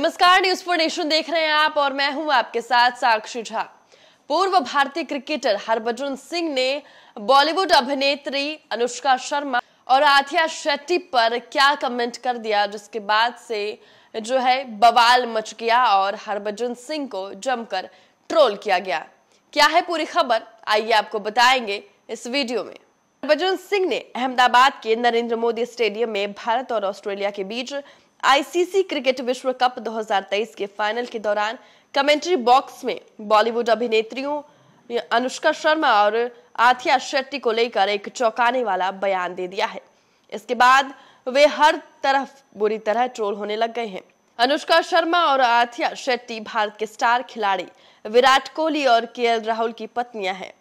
नमस्कार news for nation देख रहे हैं आप और मैं हूं आपके साथ साक्षी झा पूर्व भारतीय क्रिकेटर हरभजन सिंह ने बॉलीवुड अभिनेत्री अनुष्का शर्मा और आथिया शेट्टी पर क्या कमेंट कर दिया जिसके बाद से जो है बवाल मच गया और हरभजन सिंह को जमकर ट्रोल किया गया क्या है पूरी खबर आइए आपको बताएंगे इस वीडियो में हरभजन सिंह ने अहमदाबाद के नरेंद्र मोदी स्टेडियम में भारत और ऑस्ट्रेलिया के बीच आईसीसी क्रिकेट विश्व कप 2023 के फाइनल के दौरान कमेंट्री बॉक्स में बॉलीवुड अभिनेत्रियों अनुष्का शर्मा और आथिया शेट्टी को लेकर एक चौंकाने वाला बयान दे दिया है इसके बाद वे हर तरफ बुरी तरह ट्रोल होने लग गए हैं अनुष्का शर्मा और आथिया शेट्टी भारत के स्टार खिलाड़ी विराट कोहली और के राहुल की पत्नियां हैं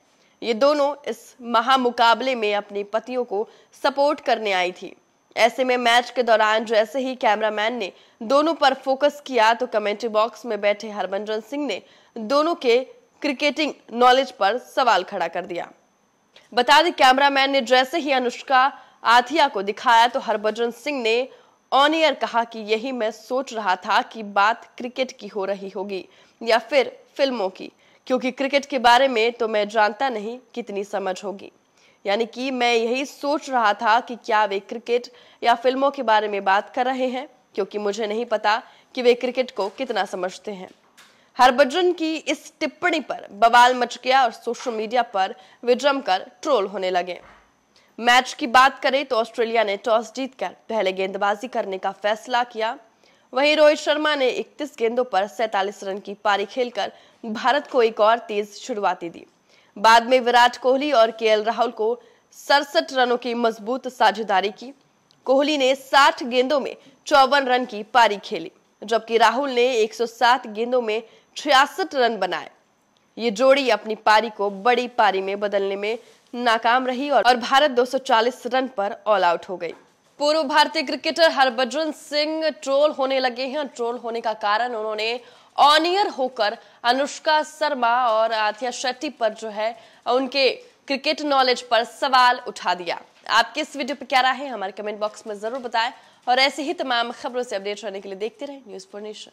ये दोनों इस महामुकाबले में अपने पतियों को सपोर्ट करने आई थी ऐसे में मैच के दौरान जैसे ही कैमरामैन ने दोनों पर फोकस किया तो कमेंट्री बॉक्स में बैठे हरमंजन सिंह ने दोनों के क्रिकेटिंग नॉलेज पर सवाल खड़ा कर दिया बता दें कैमरामैन ने जैसे ही अनुष्का आथिया को दिखाया तो हरभजन सिंह ने ऑन ईयर कहा कि यही मैं सोच रहा था कि बात क्रिकेट की हो रही होगी या फिर फिल्मों की क्योंकि क्रिकेट के बारे में तो मैं जानता नहीं कितनी समझ होगी यानी कि मैं यही सोच रहा था कि क्या वे क्रिकेट या फिल्मों के बारे में बात कर रहे हैं क्योंकि मुझे नहीं पता कि वे क्रिकेट को कितना समझते हैं हरभजन की इस टिप्पणी पर बवाल मच गया और सोशल मीडिया पर वे जमकर ट्रोल होने लगे मैच की बात करें तो ऑस्ट्रेलिया ने टॉस जीतकर पहले गेंदबाजी करने का फैसला किया वहीं रोहित शर्मा ने 31 गेंदों पर सैतालीस रन की पारी खेलकर भारत को एक और तेज शुरुआती दी बाद में विराट कोहली और के राहुल को सड़सठ रनों की मजबूत साझेदारी की कोहली ने 60 गेंदों में चौवन रन की पारी खेली जबकि राहुल ने 107 गेंदों में छियासठ रन बनाए ये जोड़ी अपनी पारी को बड़ी पारी में बदलने में नाकाम रही और भारत 240 रन पर ऑल आउट हो गई पूर्व भारतीय क्रिकेटर हरभजन सिंह ट्रोल होने लगे हैं ट्रोल होने का कारण उन्होंने ऑनियर होकर अनुष्का शर्मा और आथिया शेट्टी पर जो है उनके क्रिकेट नॉलेज पर सवाल उठा दिया आपके इस वीडियो पर क्या राय है हमारे कमेंट बॉक्स में जरूर बताएं और ऐसे ही तमाम खबरों से अपडेट रहने के लिए देखते रहे न्यूज फॉर नेशन